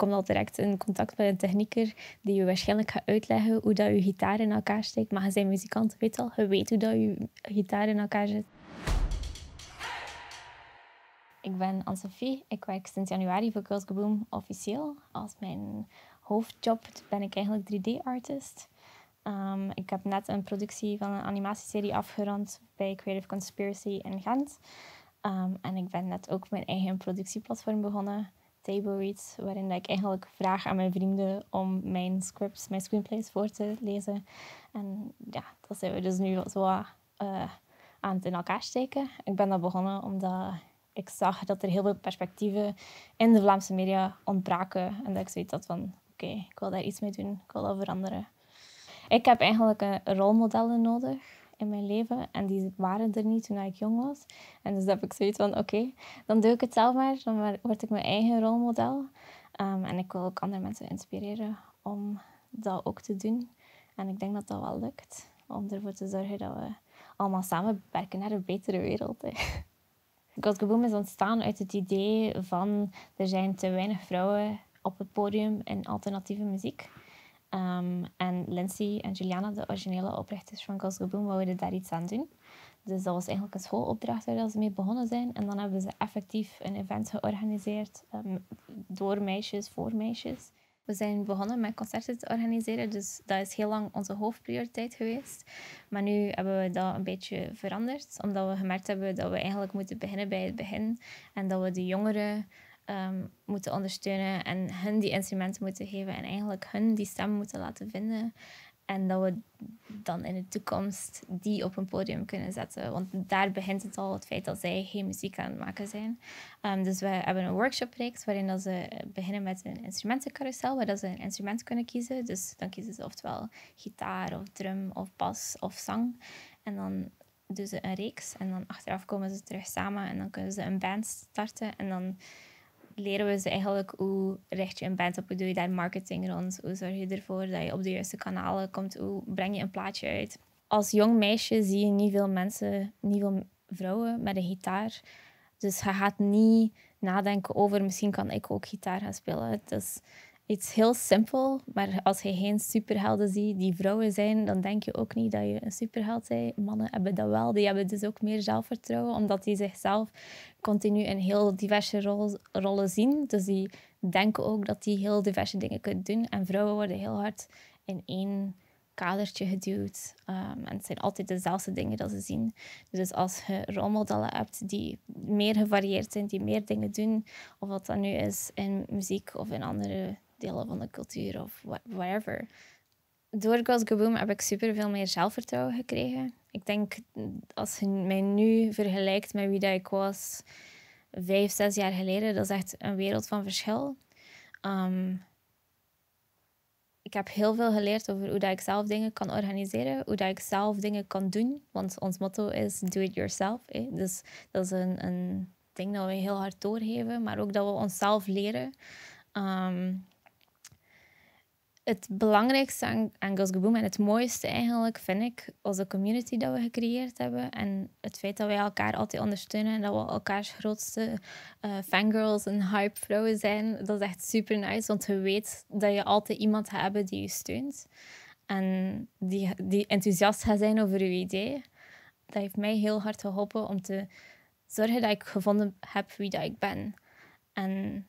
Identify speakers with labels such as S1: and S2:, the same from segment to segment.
S1: kom al direct in contact met een technieker die je waarschijnlijk gaat uitleggen hoe dat je gitaar in elkaar steekt. Maar je bent muzikant, weet al, je weet hoe dat je gitaar in elkaar zit. Ik ben Anne-Sophie. Ik werk sinds januari voor Girls' Bloom officieel. Als mijn hoofdjob ben ik eigenlijk 3D-artist. Ehm, ik heb net een productie van een animatieserie afgerond bij Creative Conspiracy in Gent. Ehm, en ik ben net ook mijn eigen productieplatform begonnen table reads, waarin ik eigenlijk vraag aan mijn vrienden om mijn scripts, mijn screenplays voor te lezen. En ja, dat zijn we dus nu zo eh, aan het in elkaar steken. Ik ben dat begonnen omdat ik zag dat er heel veel perspectieven in de Vlaamse media ontbraken. En dat ik zoiets had van, oké, ik wil daar iets mee doen, ik wil dat veranderen. Ik heb eigenlijk een rolmodellen nodig in mijn leven. En die waren er niet toen ik jong was. En dus heb ik zoiets van, oké, dan doe ik het zelf maar. Dan word ik mijn eigen rolmodel. Ehm, en ik wil ook andere mensen inspireren om dat ook te doen. En ik denk dat dat wel lukt. Om ervoor te zorgen dat we allemaal samen werken naar een betere wereld. Hè. is ontstaan uit het idee van er zijn te weinig vrouwen op het podium in alternatieve muziek. Ehm, en Lindsay en Juliana, de originele oprichters van Glasgow Bloom, daar iets aan doen. Dus dat was eigenlijk een schoolopdracht waar ze mee begonnen zijn. En dan hebben ze effectief een event georganiseerd ehm, door meisjes, voor meisjes. We zijn begonnen met concerten te organiseren, dus dat is heel lang onze hoofdprioriteit geweest. Maar nu hebben we dat een beetje veranderd, omdat we gemerkt hebben dat we eigenlijk moeten beginnen bij het begin. En dat we de jongeren um, moeten ondersteunen en hun die instrumenten moeten geven en eigenlijk hun die stem moeten laten vinden. En dat we dan in de toekomst die op een podium kunnen zetten. Want daar begint het al, het feit dat zij geen muziek aan het maken zijn. Ehm, dus we hebben een workshopreeks waarin dat ze beginnen met een instrumentencarousel, waar dat ze een instrument kunnen kiezen. Dus dan kiezen ze oftewel gitaar of drum of bas of zang. En dan doen ze een reeks en dan achteraf komen ze terug samen en dan kunnen ze een band starten. En dan leren we ze eigenlijk hoe richt je een band op, hoe doe je daar marketing rond, hoe zorg je ervoor dat je op de juiste kanalen komt, hoe breng je een plaatje uit. Als jong meisje zie je niet veel mensen, niet veel vrouwen met een gitaar. Dus je gaat niet nadenken over misschien kan ik ook gitaar gaan spelen. Dus iets heel simpel, maar als je geen superhelden ziet die vrouwen zijn, dan denk je ook niet dat je een superheld bent. Mannen hebben dat wel, die hebben dus ook meer zelfvertrouwen, omdat die zichzelf continu in heel diverse rollen zien. Dus die denken ook dat die heel diverse dingen kunnen doen. En vrouwen worden heel hard in één kadertje geduwd. Ehm, en het zijn altijd dezelfde dingen dat ze zien. Dus als je rolmodellen hebt die meer gevarieerd zijn, die meer dingen doen, of wat dat nu is in muziek of in andere delen van de cultuur of whatever. Door was Boom heb ik super veel meer zelfvertrouwen gekregen. Ik denk, mm, als je mij nu vergelijkt met wie dat ik was vijf, zes jaar geleden, dat is echt een wereld van verschil. Ehm, ik heb heel veel geleerd over hoe dat ik zelf dingen kan organiseren, hoe dat ik zelf dingen kan doen. Want ons motto is do it yourself. Dus dat is een, een ding dat we heel hard doorgeven, maar ook dat we onszelf leren. Ehm, het belangrijkste aan, aan Boom en het mooiste eigenlijk vind ik onze community dat we gecreëerd hebben en het feit dat wij elkaar altijd ondersteunen en dat we elkaars grootste eh, fangirls en hypevrouwen zijn, dat is echt super nice, want je weet dat je altijd iemand hebt die je steunt en die, die enthousiast gaat zijn over je idee. Dat heeft mij heel hard geholpen om te zorgen dat ik gevonden heb wie dat ik ben. En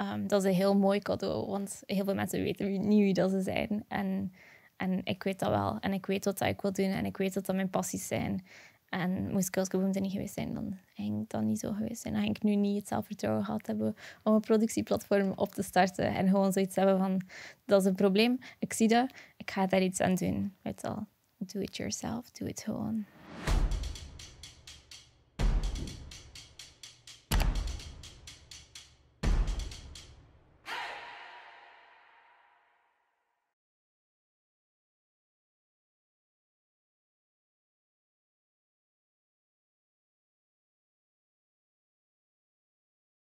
S1: Ehm, dat is een heel mooi cadeau, want heel veel mensen weten niet wie dat ze zijn. En, en ik weet dat wel. En ik weet wat dat ik wil doen en ik weet dat dat mijn passies zijn. En moest ik Gewoon niet geweest zijn, dan ging dat niet zo geweest zijn. Dan ging ik nu niet het zelfvertrouwen gehad hebben om een productieplatform op te starten. En gewoon zoiets hebben van, dat is een probleem, ik zie dat, ik ga daar iets aan doen. Weet al, do it yourself, do it gewoon.